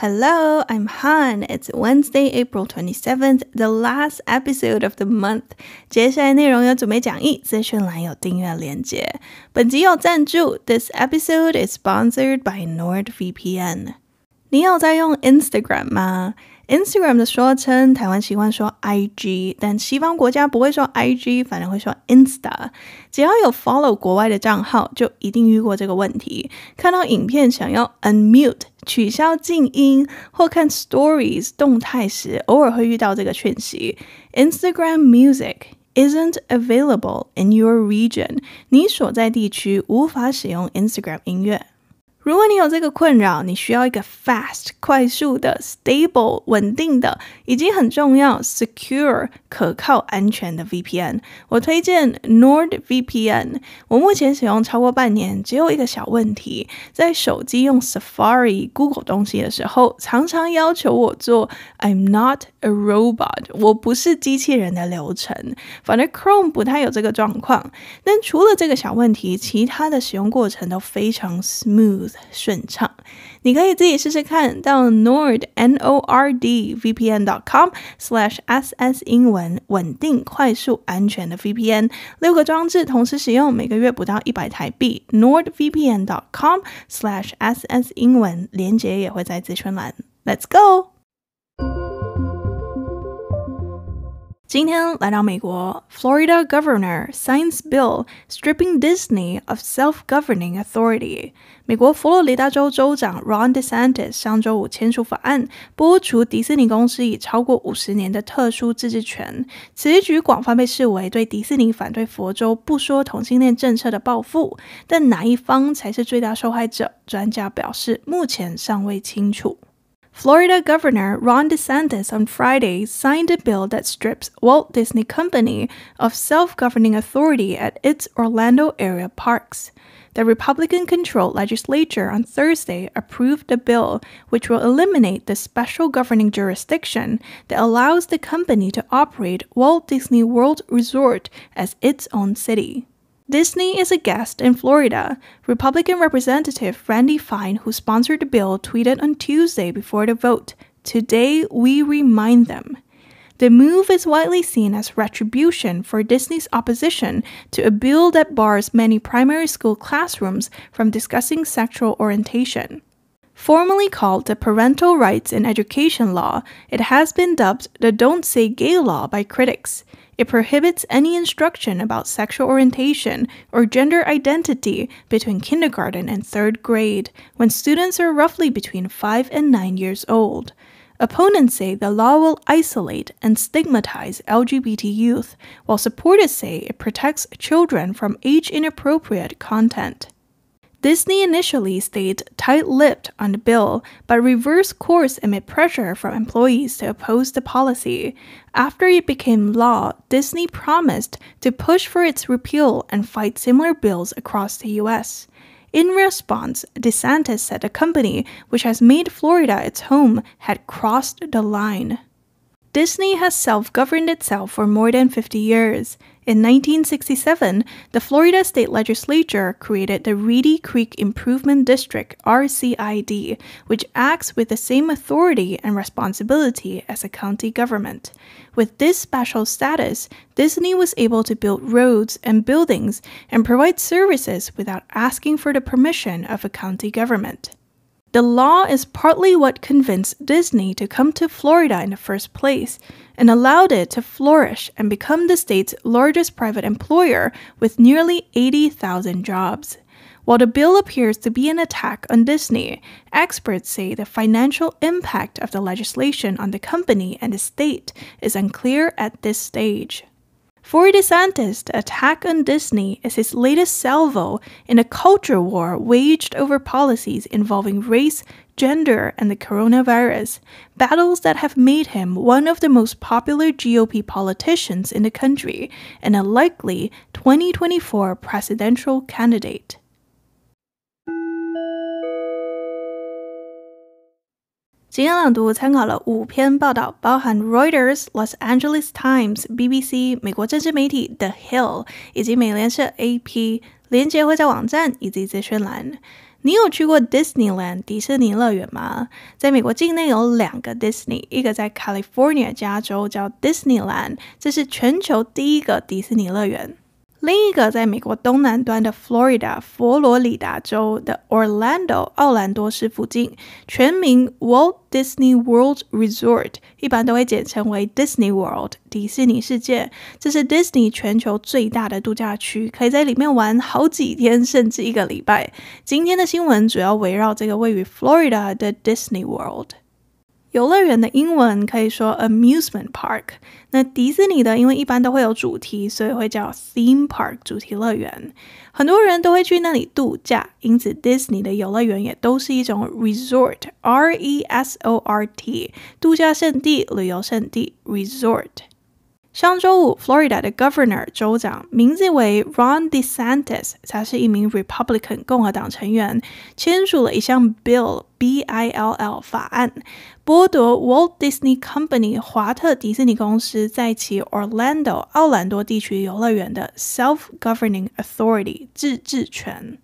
Hello, I'm Han. It's Wednesday, April 27th, the last episode of the month. This episode is sponsored by NordVPN. Instagram 吗？Instagram 的说称台湾习惯说 IG，但西方国家不会说 IG，反而会说 Insta。只要有 follow 国外的账号，就一定遇过这个问题。看到影片想要 unmute 取消静音或看 Stories 动态时，偶尔会遇到这个讯息：Instagram Music isn't available in your region。你所在地区无法使用 Instagram 音乐。如果你有这个困扰，你需要一个 fast 快速的、stable 稳定的，已经很重要、secure 可靠安全的 VPN。我推荐 Nord VPN。我目前使用超过半年，只有一个小问题，在手机用 Safari Google 东西的时候，常常要求我做 I'm not a robot，我不是机器人的流程。反正 Chrome 不太有这个状况。但除了这个小问题，其他的使用过程都非常 smooth。顺畅，你可以自己试试看。到 Nord N O R D V P N dot com slash S S 英文稳定、快速、安全的 V P N，六个装置同时使用，每个月不到一百台币。Nord V P N dot com slash S S 英文连接也会在字圈栏。Let's go。今天，来到美国，Florida Governor signs bill stripping Disney of self-governing authority。美国佛罗里达州州长 Ron DeSantis 上周五签署法案，剥除迪士尼公司已超过五十年的特殊自治权。此举广泛被视为对迪士尼反对佛州不说同性恋政策的报复。但哪一方才是最大受害者？专家表示，目前尚未清楚。Florida Governor Ron DeSantis on Friday signed a bill that strips Walt Disney Company of self governing authority at its Orlando area parks. The Republican controlled legislature on Thursday approved the bill, which will eliminate the special governing jurisdiction that allows the company to operate Walt Disney World Resort as its own city. Disney is a guest in Florida. Republican Representative Randy Fine, who sponsored the bill, tweeted on Tuesday before the vote Today we remind them. The move is widely seen as retribution for Disney's opposition to a bill that bars many primary school classrooms from discussing sexual orientation. Formerly called the Parental Rights in Education Law, it has been dubbed the Don't Say Gay Law by critics. It prohibits any instruction about sexual orientation or gender identity between kindergarten and third grade when students are roughly between 5 and 9 years old. Opponents say the law will isolate and stigmatize LGBT youth, while supporters say it protects children from age inappropriate content. Disney initially stayed tight lipped on the bill, but reversed course amid pressure from employees to oppose the policy. After it became law, Disney promised to push for its repeal and fight similar bills across the U.S. In response, DeSantis said the company, which has made Florida its home, had crossed the line. Disney has self governed itself for more than 50 years. In 1967, the Florida state legislature created the Reedy Creek Improvement District, RCID, which acts with the same authority and responsibility as a county government. With this special status, Disney was able to build roads and buildings and provide services without asking for the permission of a county government. The law is partly what convinced Disney to come to Florida in the first place and allowed it to flourish and become the state's largest private employer with nearly 80,000 jobs. While the bill appears to be an attack on Disney, experts say the financial impact of the legislation on the company and the state is unclear at this stage. For DeSantis, the attack on Disney is his latest salvo in a culture war waged over policies involving race, gender, and the coronavirus, battles that have made him one of the most popular GOP politicians in the country and a likely 2024 presidential candidate. 今天朗读参考了五篇报道，包含 Reuters、Los Angeles Times、BBC、美国政治媒体 The Hill 以及美联社 AP。连接会在网站以及资讯栏。你有去过 Disneyland 迪士尼乐园吗？在美国境内有两个 Disney，一个在 California 加州叫 Disneyland，这是全球第一个迪士尼乐园。另一个在美国东南端的佛罗里达州的 Orlando 奥兰多市附近，全名 Walt Disney World Resort，一般都会简称为 Disney World（ 迪士尼世界）。这是 Disney 全球最大的度假区，可以在里面玩好几天甚至一个礼拜。今天的新闻主要围绕这个位于 Florida 的 Disney World。游乐园的英文可以说 amusement park。那迪士尼的，因为一般都会有主题，所以会叫 theme park 主题乐园。很多人都会去那里度假，因此迪士尼的游乐园也都是一种 resort R E S O R T 度假胜地、旅游胜地 resort。上周五，Florida 的 Governor 州长名字为 Ron DeSantis，他是一名 Republican 共和党成员，签署了一项 Bill B I L L 法案，剥夺 Walt Disney Company 华特迪士尼公司在其 Orlando 奥兰多地区游乐园的 Self-Governing Authority 自治权。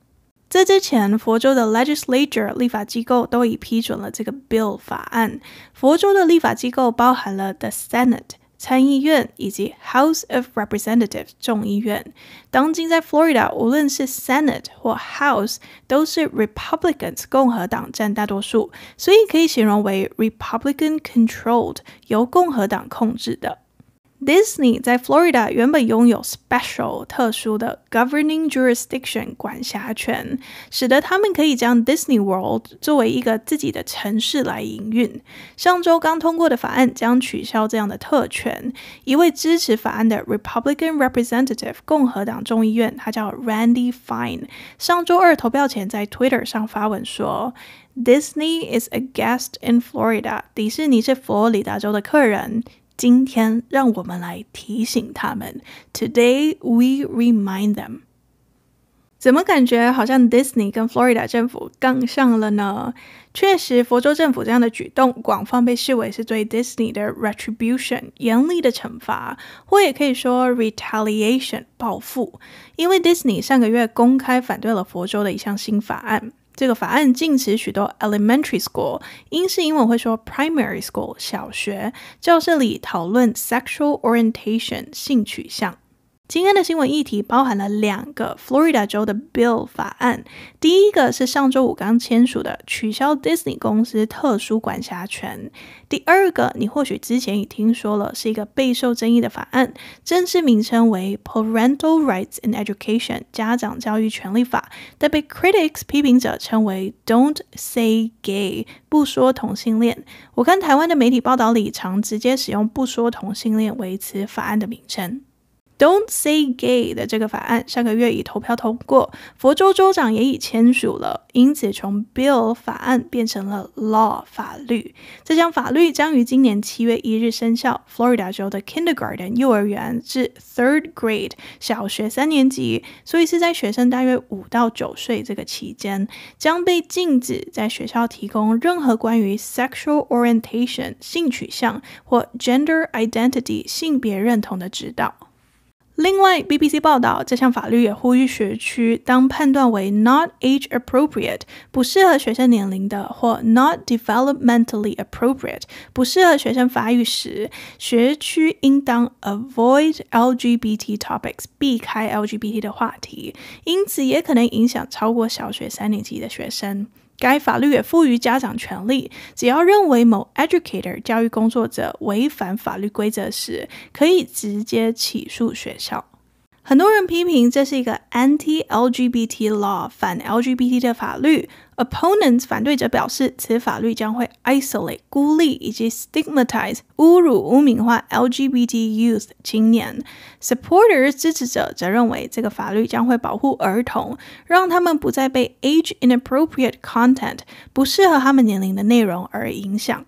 在之前，佛州的 legislature 立法机构都已批准了这个 bill 法案。佛州的立法机构包含了 the Senate。参议院以及 House of Representatives 众议院，当今在 Florida 无论是 Senate 或 House 都是 Republicans 共和党占大多数，所以可以形容为 Republican controlled 由共和党控制的。Disney 在 Florida 原本拥有 special 特殊的 governing jurisdiction 管辖权，使得他们可以将 Disney World 作为一个自己的城市来营运。上周刚通过的法案将取消这样的特权。一位支持法案的 Republican Representative 共和党众议院，他叫 Randy Fine，上周二投票前在 Twitter 上发文说：“Disney is a guest in Florida。”迪士尼是佛罗里达州的客人。今天让我们来提醒他们。Today we remind them。怎么感觉好像 Disney 跟 Florida 政府杠上了呢？确实，佛州政府这样的举动广泛被视为是对 Disney 的 retribution 严厉的惩罚，或也可以说 retaliation 报复，因为 Disney 上个月公开反对了佛州的一项新法案。这个法案禁止许多 elementary school 英式英文会说 primary school 小学教室里讨论 sexual orientation 性取向。今天的新闻议题包含了两个 Florida 州的 Bill 法案。第一个是上周五刚签署的，取消 Disney 公司特殊管辖权。第二个，你或许之前已听说了，是一个备受争议的法案，正式名称为 Parental Rights in Education（ 家长教育权利法），但被 critics 批评者称为 “Don't Say Gay”（ 不说同性恋）。我看台湾的媒体报道里，常直接使用“不说同性恋”为此法案的名称。Don't Say Gay 的这个法案上个月已投票通过，佛州州长也已签署了，因此从 Bill 法案变成了 Law 法律。这项法律将于今年七月一日生效。Florida 州的 Kindergarten 幼儿园至 Third Grade 小学三年级，所以是在学生大约五到九岁这个期间，将被禁止在学校提供任何关于 Sexual Orientation 性取向或 Gender Identity 性别认同的指导。另外，BBC 报道，这项法律也呼吁学区，当判断为 not age appropriate 不适合学生年龄的，或 not developmentally appropriate 不适合学生发育时，学区应当 avoid LGBT topics，避开 LGBT 的话题，因此也可能影响超过小学三年级的学生。该法律也赋予家长权利，只要认为某 educator 教育工作者违反法律规则时，可以直接起诉学校。很多人批评这是一个 anti-LGBT law 反 LGBT 的法律。Opponents 反对者表示，此法律将会 isolate 孤立以及 stigmatize 侮辱污名化 LGBT youth 青年。Supporters 支持者则认为，这个法律将会保护儿童，让他们不再被 age inappropriate content 不适合他们年龄的内容而影响。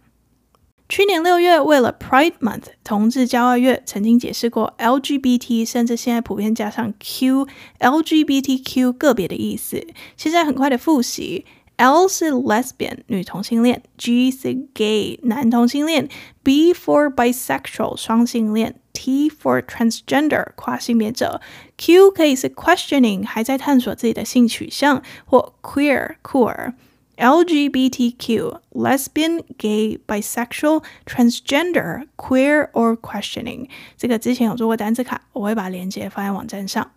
去年六月，为了 Pride Month 同志骄傲月，曾经解释过 LGBT，甚至现在普遍加上 Q LGBTQ 个别的意思。现在很快的复习。L 是 lesbian 女同性恋，G 是 gay 男同性恋，B for bisexual 双性恋，T for transgender 跨性别者，Q 可以是 questioning 还在探索自己的性取向或 queer 酷儿。LGBTQ, lesbian, gay, bisexual, transgender, queer or questioning，这个之前有做过单词卡，我会把链接放在网站上。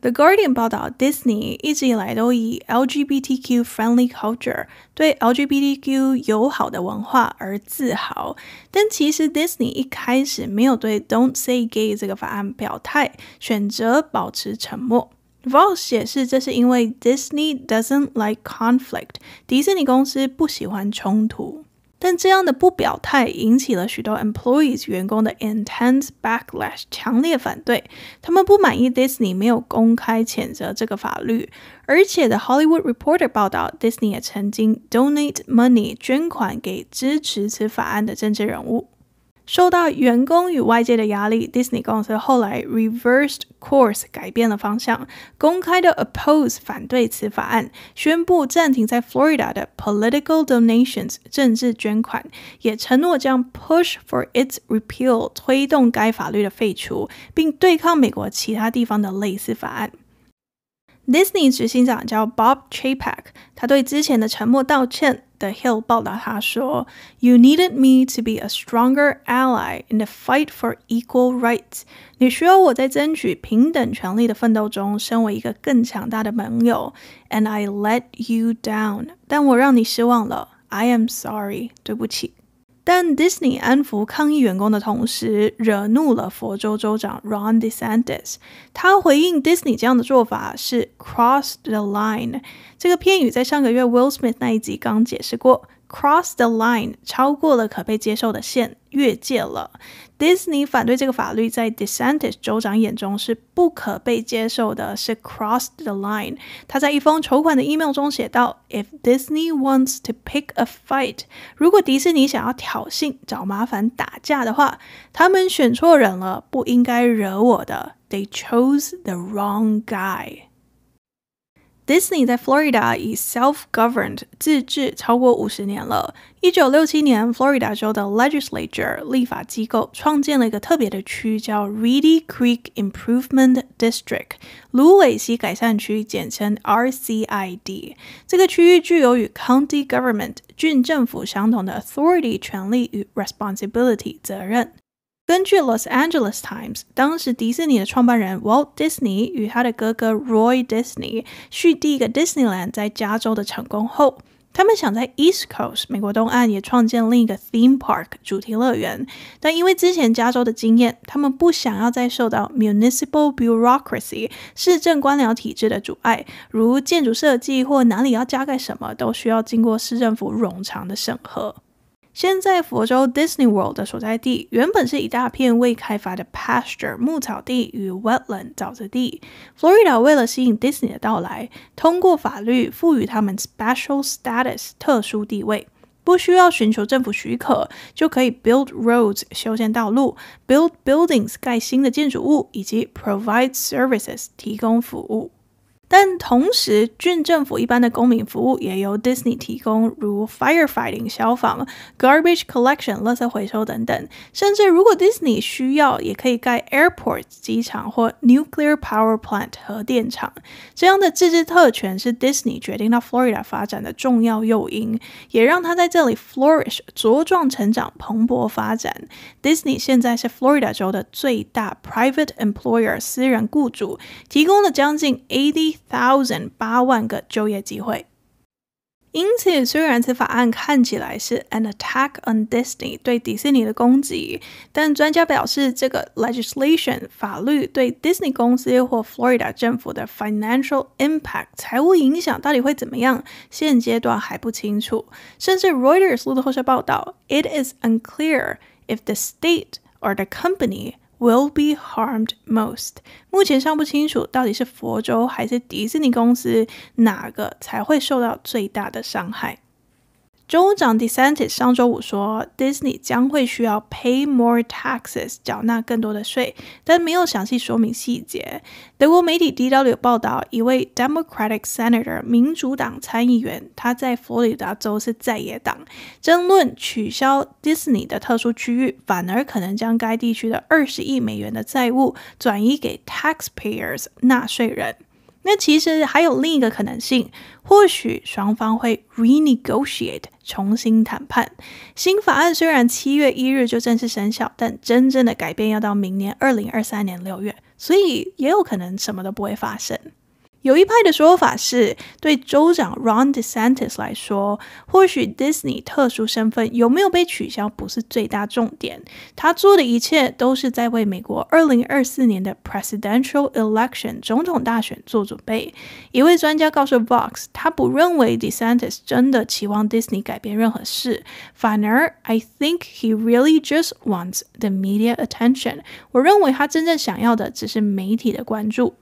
The Guardian 报道，Disney 一直以来都以 LGBTQ friendly culture 对 LGBTQ 友好的文化而自豪，但其实 Disney 一开始没有对 "Don't Say Gay" 这个法案表态，选择保持沉默。Voss 解释，这是因为 Disney doesn't like conflict，迪士尼公司不喜欢冲突。但这样的不表态引起了许多 employees 员工的 intense backlash 强烈反对，他们不满意 Disney 没有公开谴责这个法律，而且的 Hollywood Reporter 报道 Disney 也曾经 donate money 捐款给支持此法案的政治人物。受到员工与外界的压力，Disney 公司后来 reversed course，改变了方向，公开的 oppose 反对此法案，宣布暂停在 Florida 的 political donations 政治捐款，也承诺将 push for its repeal，推动该法律的废除，并对抗美国其他地方的类似法案。Disney 执行长叫 Bob Chapek，他对之前的沉默道歉。The Hill 报道他说：“You needed me to be a stronger ally in the fight for equal rights。你需要我在争取平等权利的奋斗中，身为一个更强大的盟友。And I let you down，但我让你失望了。I am sorry，对不起。”但 Disney 安抚抗议员工的同时，惹怒了佛州州长 Ron DeSantis。他回应 Disney 这样的做法是 cross the line。这个片语在上个月 Will Smith 那一集刚解释过，cross the line 超过了可被接受的线，越界了。Disney 反对这个法律，在 Desantis 州长眼中是不可被接受的，是 c r o s s the line。他在一封筹款的 email 中写道：“If Disney wants to pick a fight，如果迪士尼想要挑衅、找麻烦、打架的话，他们选错人了，不应该惹我的。They chose the wrong guy。” Disney 在 Florida 以 self-governed 自治超过五十年了。一九六七年，Florida 州的 legislature 立法机构创建了一个特别的区，叫 Reedy Creek Improvement District 芦苇溪改善区，简称 RCID。这个区域具有与 county government 郡政府相同的 authority 权利与 responsibility 责任。根据《Los Angeles Times》，当时迪士尼的创办人 Walt Disney 与他的哥哥 Roy Disney，续第一个 Disneyland 在加州的成功后，他们想在 East Coast 美国东岸也创建另一个 Theme Park 主题乐园。但因为之前加州的经验，他们不想要再受到 Municipal Bureaucracy 市政官僚体制的阻碍，如建筑设计或哪里要加盖什么，都需要经过市政府冗长的审核。现在佛州 Disney World 的所在地原本是一大片未开发的 pasture 牧草地与 wetland 泽地。佛罗里达为了吸引 Disney 的到来，通过法律赋予他们 special status 特殊地位，不需要寻求政府许可就可以 build roads 修建道路，build buildings 盖新的建筑物，以及 provide services 提供服务。但同时，郡政府一般的公民服务也由 Disney 提供，如 firefighting（ 消防）、garbage collection（ 垃圾回收）等等。甚至如果 Disney 需要，也可以盖 airport（ 机场）或 nuclear power plant（ 核电厂）。这样的自治特权是 Disney 决定到 Florida 发展的重要诱因，也让他在这里 flourish（ 茁壮成长）、蓬勃发展。Disney 现在是 Florida 州的最大 private employer（ 私人雇主），提供了将近 eighty。thousand 八万个就业机会。因此，虽然此法案看起来是 an attack on Disney 对迪士尼的攻击，但专家表示，这个 legislation 法律对 Disney 公司或 Florida 政府的 financial impact 财务影响到底会怎么样，现阶段还不清楚。甚至 Reuters 的后续报道，it is unclear if the state or the company。Will be harmed most. 目前尚不清楚到底是佛州还是迪士尼公司哪个才会受到最大的伤害。州长 Dessentis 上周五说，Disney 将会需要 pay more taxes 缴纳更多的税，但没有详细说明细节。德国媒体 DW 报道，一位 Democratic Senator 民主党参议员，他在佛罗里达州是在野党，争论取消 Disney 的特殊区域，反而可能将该地区的二十亿美元的债务转移给 taxpayers 纳税人。那其实还有另一个可能性，或许双方会 renegotiate 重新谈判。新法案虽然七月一日就正式生效，但真正的改变要到明年二零二三年六月，所以也有可能什么都不会发生。有一派的说法是对州长 Ron DeSantis 来说，或许 Disney 特殊身份有没有被取消不是最大重点。他做的一切都是在为美国二零二四年的 Presidential Election（ 总统大选）做准备。一位专家告诉 Vox，他不认为 DeSantis 真的期望 Disney 改变任何事，反而 I think he really just wants the media attention。我认为他真正想要的只是媒体的关注。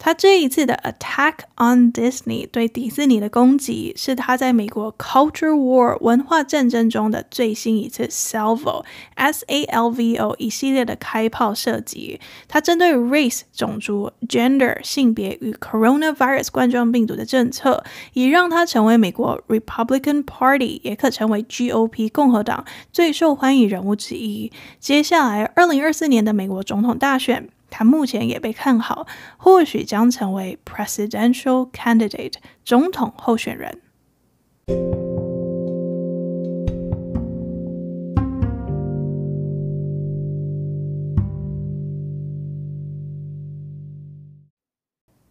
他这一次的 attack on Disney 对迪士尼的攻击，是他在美国 culture war 文化战争中的最新一次 salvo S A L V O 一系列的开炮射击。他针对 race 种族、gender 性别与 coronavirus 冠状病毒的政策，已让他成为美国 Republican Party 也可成为 G O P 共和党最受欢迎人物之一。接下来，二零二四年的美国总统大选。他目前也被看好，或许将成为 presidential candidate（ 总统候选人）。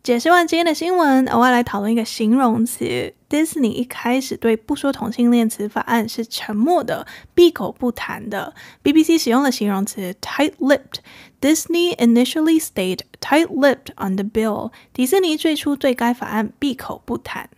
解释完今天的新闻，额外来讨论一个形容词。Disney 一开始对不说同性恋词法案是沉默的、闭口不谈的。BBC 使用的形容词 tight-lipped。Disney initially stayed tight-lipped on the bill。迪士尼最初对该法案闭口不谈。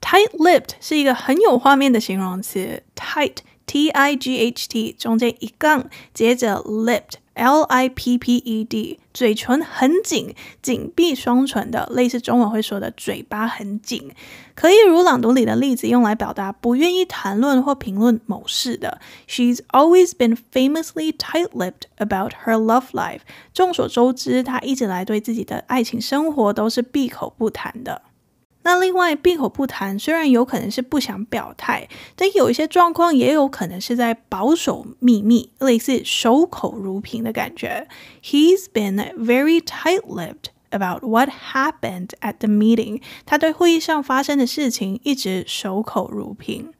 tight-lipped 是一个很有画面的形容词。tight T I G H T 中间一杠，接着 lipped, L I P P E D，嘴唇很紧，紧闭双唇的，类似中文会说的嘴巴很紧。可以如朗读里的例子，用来表达不愿意谈论或评论某事的。She's always been famously tight-lipped about her love life。众所周知，她一直来对自己的爱情生活都是闭口不谈的。那另外闭口不谈，虽然有可能是不想表态，但有一些状况也有可能是在保守秘密，类似守口如瓶的感觉。He's been very tight-lipped about what happened at the meeting。他对会议上发生的事情一直守口如瓶。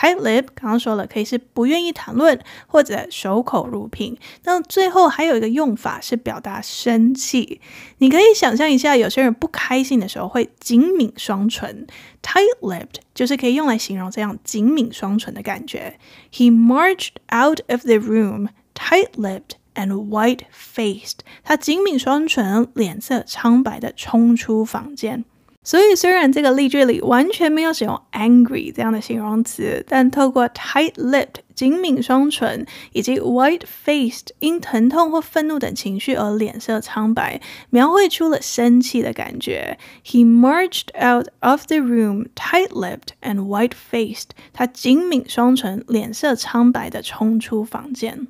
tight lip 刚刚说了，可以是不愿意谈论或者守口如瓶。那最后还有一个用法是表达生气。你可以想象一下，有些人不开心的时候会紧抿双唇，tight lip 就是可以用来形容这样紧抿双唇的感觉。He marched out of the room tight liped and white faced。他紧抿双唇、脸色苍白的冲出房间。所以，虽然这个例句里完全没有使用 angry 这样的形容词，但透过 tight-lipped（ 紧抿双唇）以及 white-faced（ 因疼痛或愤怒等情绪而脸色苍白），描绘出了生气的感觉。He marched out of the room tight-lipped and white-faced。他紧抿双唇、脸色苍白的冲出房间。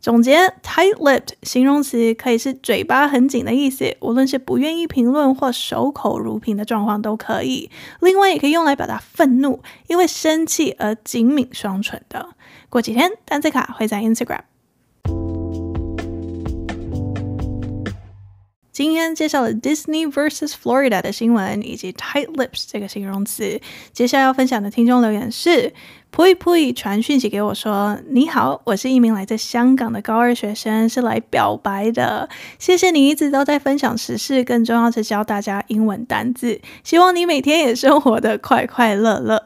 总结：tight-lipped 形容词可以是嘴巴很紧的意思，无论是不愿意评论或守口如瓶的状况都可以。另外，也可以用来表达愤怒，因为生气而紧抿双唇的。过几天，单词卡会在 Instagram。今天介绍了 Disney vs Florida 的新闻以及 t i g h t l i p s 这个形容词。接下来要分享的听众留言是。Pui Pui 传讯息给我说，你好，我是一名来自香港的高二学生，是来表白的。谢谢你一直都在分享时事，更重要是教大家英文单字。希望你每天也生活的快快乐乐。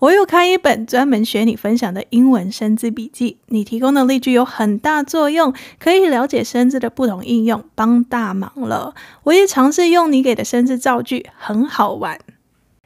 我又开一本专门学你分享的英文生字笔记，你提供的例句有很大作用，可以了解生字的不同应用，帮大忙了。我也尝试用你给的生字造句，很好玩。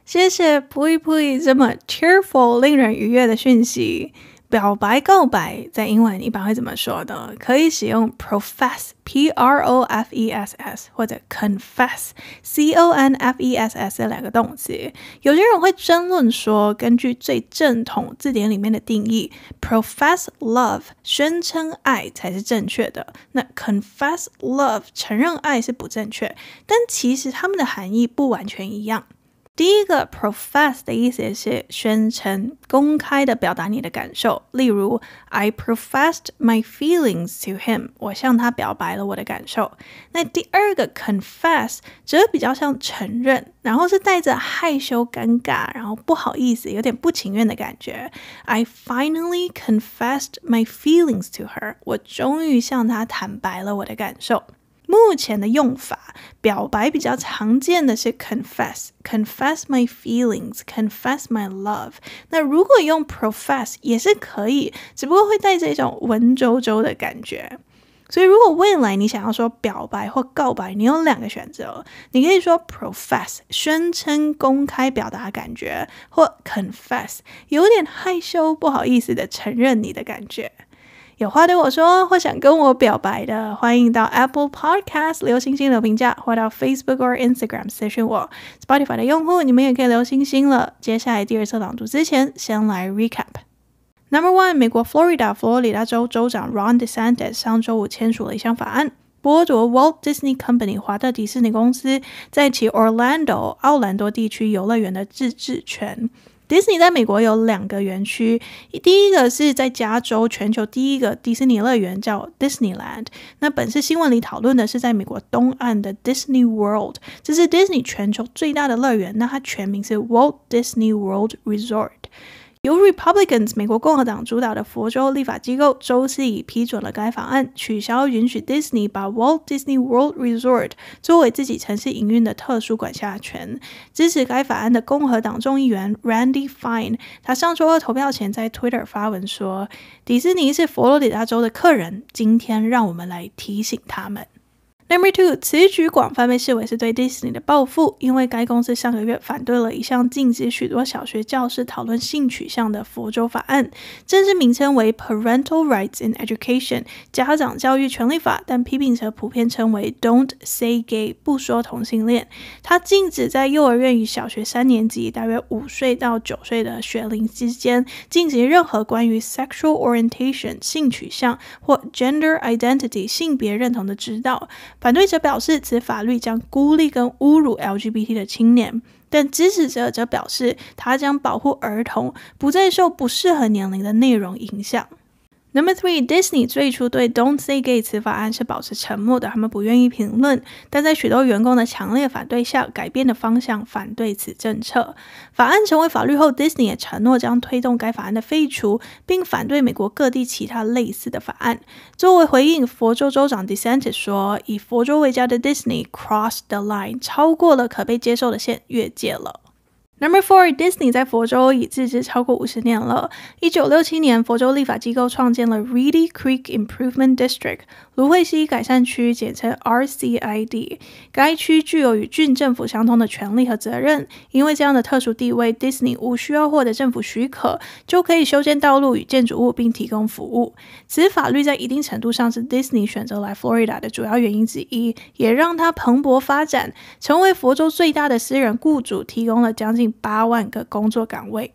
谢谢，Pui Pui 这么 cheerful、令人愉悦的讯息。表白告白在英文一般会怎么说的？可以使用 profess（p r o f e s s） 或者 confess（c o n f e s s） 这两个动词。有些人会争论说，根据最正统字典里面的定义，profess love（ 宣称爱）才是正确的，那 confess love（ 承认爱）是不正确。但其实它们的含义不完全一样。第一个 profess 的意思是宣称、公开的表达你的感受，例如 I professed my feelings to him，我向他表白了我的感受。那第二个 confess 则比较像承认，然后是带着害羞、尴尬，然后不好意思，有点不情愿的感觉。I finally confessed my feelings to her，我终于向她坦白了我的感受。目前的用法，表白比较常见的是 confess，confess my feelings，confess my love。那如果用 profess 也是可以，只不过会带着一种文绉绉的感觉。所以如果未来你想要说表白或告白，你有两个选择，你可以说 profess，宣称、公开表达感觉，或 confess，有点害羞、不好意思的承认你的感觉。有话对我说，或想跟我表白的，欢迎到 Apple Podcast 留星星留评价，或到 Facebook 或 Instagram 私系我。Spotify 的用户，你们也可以留星星了。接下来第二次朗读之前，先来 recap。Number one，美国 Florida 佛罗里达州州长 Ron DeSantis 上周五签署了一项法案，剥夺 Walt Disney Company 华特迪士尼公司在其 Orlando 奥兰多地区游乐园的自治权。迪士尼在美国有两个园区，第一个是在加州，全球第一个迪士尼乐园叫 Disneyland。那本次新闻里讨论的是在美国东岸的 Disney World，这是 Disney 全球最大的乐园。那它全名是 Walt Disney World Resort。由 Republicans 美国共和党主导的佛州立法机构周四已批准了该法案，取消允许 Disney 把 Walt Disney World Resort 作为自己城市营运的特殊管辖权。支持该法案的共和党众议员 Randy Fine，他上周二投票前在 Twitter 发文说：“迪士尼是佛罗里达州的客人，今天让我们来提醒他们。” Number two，此举广泛被视为是对 Disney 的报复，因为该公司上个月反对了一项禁止许多小学教师讨论性取向的佛州法案，正式名称为《Parental Rights in Education》（家长教育权利法），但批评者普遍称为 “Don't Say Gay”（ 不说同性恋）。它禁止在幼儿园与小学三年级（大约五岁到九岁的学龄）之间进行任何关于 sexual orientation（ 性取向）或 gender identity（ 性别认同）的指导。反对者表示，此法律将孤立跟侮辱 LGBT 的青年，但支持者则表示，他将保护儿童不再受不适合年龄的内容影响。Number three, Disney 最初对 "Don't Say Gay" 此法案是保持沉默的，他们不愿意评论。但在许多员工的强烈反对下，改变的方向反对此政策。法案成为法律后，Disney 也承诺将推动该法案的废除，并反对美国各地其他类似的法案。作为回应，佛州州长 DeSantis 说：“以佛州为家的 Disney crossed the line，超过了可被接受的线，越界了。” Number four, Disney 在佛州已自治超过五十年了。一九六七年，佛州立法机构创建了 Reedy Creek Improvement District。芦荟溪改善区，简称 RCID，该区具有与郡政府相通的权利和责任。因为这样的特殊地位，d i s n e y 无需要获得政府许可，就可以修建道路与建筑物，并提供服务。此法律在一定程度上是 Disney 选择来佛 i d 达的主要原因之一，也让它蓬勃发展，成为佛州最大的私人雇主，提供了将近八万个工作岗位。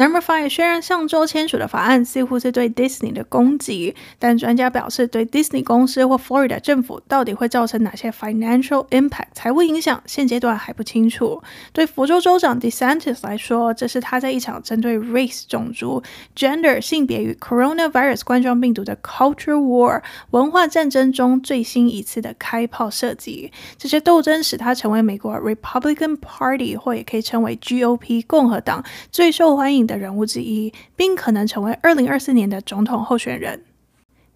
Number five，虽然上周签署的法案似乎是对 Disney 的攻击，但专家表示，对 Disney 公司或 Florida 政府到底会造成哪些 financial impact 财务影响，现阶段还不清楚。对福州州长 Dessantis 来说，这是他在一场针对 race 种族、gender 性别与 coronavirus 冠状病毒的 culture war 文化战争中最新一次的开炮射击。这些斗争使他成为美国 Republican Party 或也可以称为 GOP 共和党最受欢迎。的人物之一，并可能成为二零二四年的总统候选人。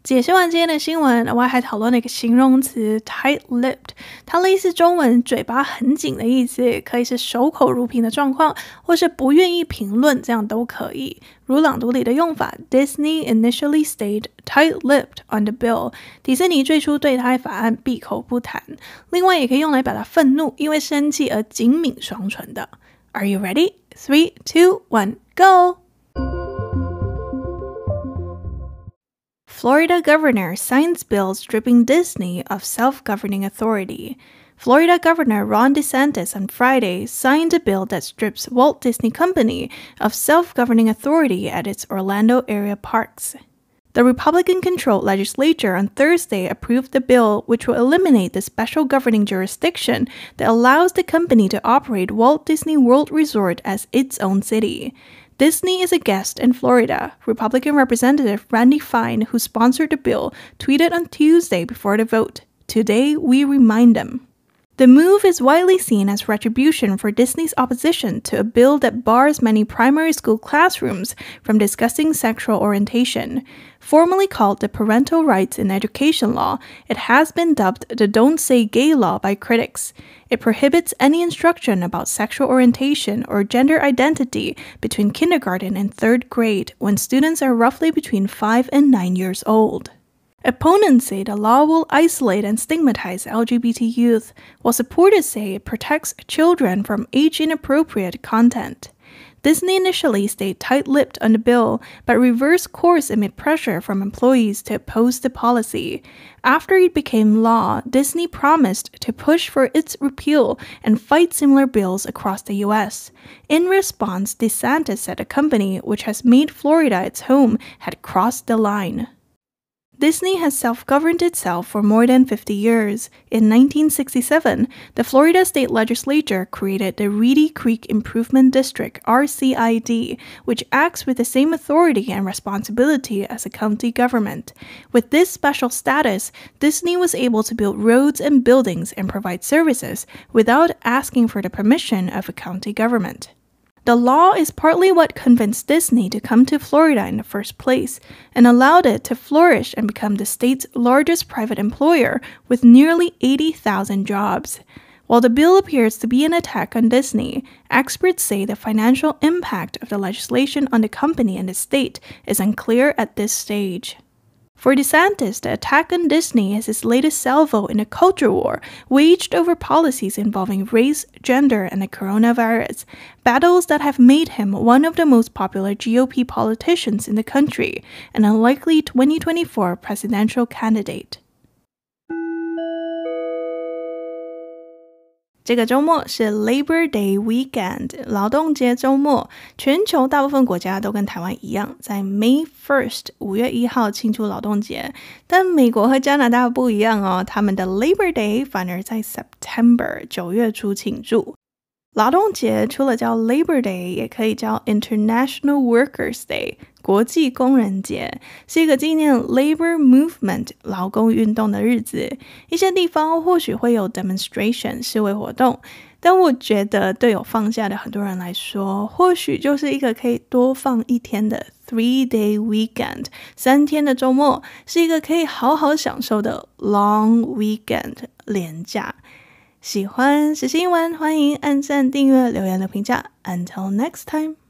解释完今天的新闻，我还讨论了一个形容词 tight-lipped，它类似中文嘴巴很紧的意思，可以是守口如瓶的状况，或是不愿意评论，这样都可以。如朗读里的用法，Disney initially stayed tight-lipped on the bill，迪士尼最初对的法案闭口不谈。另外，也可以用来表达愤怒，因为生气而紧抿双唇的。Are you ready? three, two, one, go! Florida governor signs bills stripping Disney of self governing authority. Florida Governor Ron DeSantis on Friday signed a bill that strips Walt Disney Company of self governing authority at its Orlando area parks. The Republican controlled legislature on Thursday approved the bill which will eliminate the special governing jurisdiction that allows the company to operate Walt Disney World Resort as its own city. Disney is a guest in Florida. Republican Representative Randy Fine, who sponsored the bill, tweeted on Tuesday before the vote Today, we remind them. The move is widely seen as retribution for Disney's opposition to a bill that bars many primary school classrooms from discussing sexual orientation. Formerly called the Parental Rights in Education Law, it has been dubbed the Don't Say Gay Law by critics. It prohibits any instruction about sexual orientation or gender identity between kindergarten and third grade when students are roughly between 5 and 9 years old. Opponents say the law will isolate and stigmatize LGBT youth, while supporters say it protects children from age inappropriate content. Disney initially stayed tight lipped on the bill, but reversed course amid pressure from employees to oppose the policy. After it became law, Disney promised to push for its repeal and fight similar bills across the U.S. In response, DeSantis said a company which has made Florida its home had crossed the line. Disney has self governed itself for more than 50 years. In 1967, the Florida state legislature created the Reedy Creek Improvement District, RCID, which acts with the same authority and responsibility as a county government. With this special status, Disney was able to build roads and buildings and provide services without asking for the permission of a county government. The law is partly what convinced Disney to come to Florida in the first place and allowed it to flourish and become the state's largest private employer with nearly 80,000 jobs. While the bill appears to be an attack on Disney, experts say the financial impact of the legislation on the company and the state is unclear at this stage. For DeSantis, the attack on Disney is his latest salvo in a culture war waged over policies involving race, gender, and the coronavirus, battles that have made him one of the most popular GOP politicians in the country and a likely 2024 presidential candidate. 这个周末是 Labor Day Weekend，劳动节周末。全球大部分国家都跟台湾一样，在 May First 五月一号庆祝劳动节，但美国和加拿大不一样哦，他们的 Labor Day 反而在 September 九月初庆祝。劳动节除了叫 Labor Day，也可以叫 International Workers Day（ 国际工人节），是一个纪念 Labor Movement（ 劳工运动）的日子。一些地方或许会有 demonstration（ 示威活动），但我觉得对有放假的很多人来说，或许就是一个可以多放一天的 three-day weekend（ 三天的周末），是一个可以好好享受的 long weekend（ 连假）。喜欢学新闻，欢迎按赞、订阅、留言、留评价。Until next time.